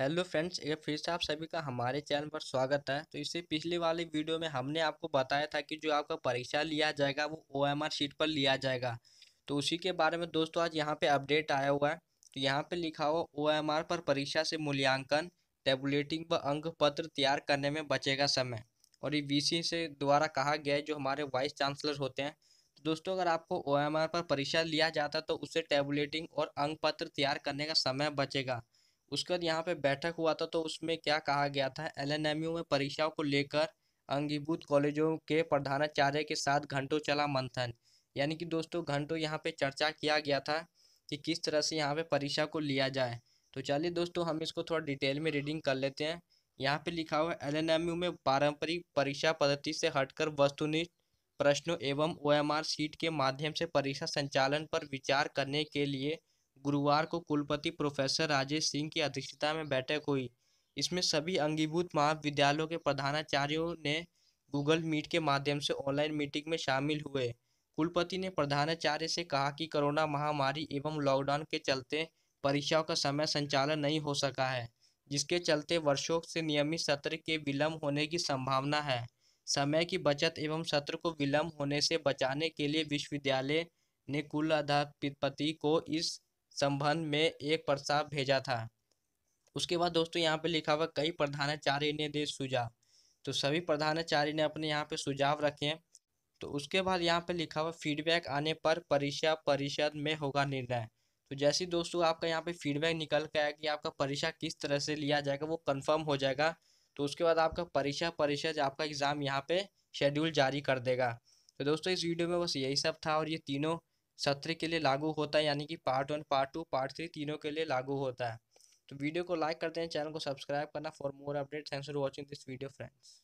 hello friends ये फिर से आप सभी का हमारे चैनल पर स्वागत है तो इससे पिछले वाली वीडियो में हमने आपको बताया था कि जो आपका परीक्षा लिया जाएगा वो ओ एम आर शीट पर लिया जाएगा तो उसी के बारे में दोस्तों आज यहाँ पे अपडेट आया हुआ है तो यहाँ पे लिखा हुआ ओ एम आर पर परीक्षा से मूल्यांकन टेबुलेटिंग व अंक पत्र तैयार करने में बचेगा समय और ये बी सी से द्वारा कहा गया है जो हमारे वाइस चांसलर होते हैं तो दोस्तों अगर आपको ओ एम आर पर परीक्षा लिया जाता तो उससे टेबुलेटिंग और अंक पत्र तैयार करने का समय बचेगा उसके बाद यहाँ पे बैठक हुआ था तो उसमें क्या कहा गया था एल में परीक्षाओं को लेकर अंगीभूत कॉलेजों के प्रधानाचार्य के साथ घंटों चला मंथन यानी कि दोस्तों घंटों यहाँ पे चर्चा किया गया था कि किस तरह से यहाँ पे परीक्षा को लिया जाए तो चलिए दोस्तों हम इसको थोड़ा डिटेल में रीडिंग कर लेते हैं यहाँ पे लिखा हुआ है एल में पारंपरिक परीक्षा पद्धति से हटकर वस्तुनिष्ठ प्रश्नों एवं ओ सीट के माध्यम से परीक्षा संचालन पर विचार करने के लिए गुरुवार को कुलपति प्रोफेसर राजेश सिंह की अध्यक्षता में बैठक हुई इसमें सभी अंगीभूत महाविद्यालयों के प्रधानाचार्यों ने गूगल मीट के माध्यम से ऑनलाइन मीटिंग में शामिल हुए कुलपति ने प्रधानाचार्य से कहा कि कोरोना महामारी एवं लॉकडाउन के चलते परीक्षाओं का समय संचालन नहीं हो सका है जिसके चलते वर्षों से नियमित सत्र के विलम्ब होने की संभावना है समय की बचत एवं सत्र को विलम्ब होने से बचाने के लिए विश्वविद्यालय ने कुल अध्यापति को इस संबंध में एक प्रस्ताव भेजा था उसके बाद दोस्तों यहाँ पे लिखा हुआ कई प्रधानाचार्य ने दे सुझाव तो सभी प्रधानाचार्य ने अपने यहाँ पे सुझाव रखे तो उसके बाद यहाँ पे लिखा हुआ फीडबैक आने पर परीक्षा परिषद में होगा निर्णय तो जैसे दोस्तों आपका यहाँ पे फीडबैक निकल के आया कि आपका परीक्षा किस तरह से लिया जाएगा वो कन्फर्म हो जाएगा तो उसके बाद आपका परीक्षा परिषद आपका एग्ज़ाम यहाँ पे शेड्यूल जारी कर देगा तो दोस्तों इस वीडियो में बस यही सब था और ये तीनों सत्र के लिए लागू होता है यानी कि part one part two part three तीनों के लिए लागू होता है तो वीडियो को लाइक करते हैं चैनल को सब्सक्राइब करना for more update thanks for watching this video friends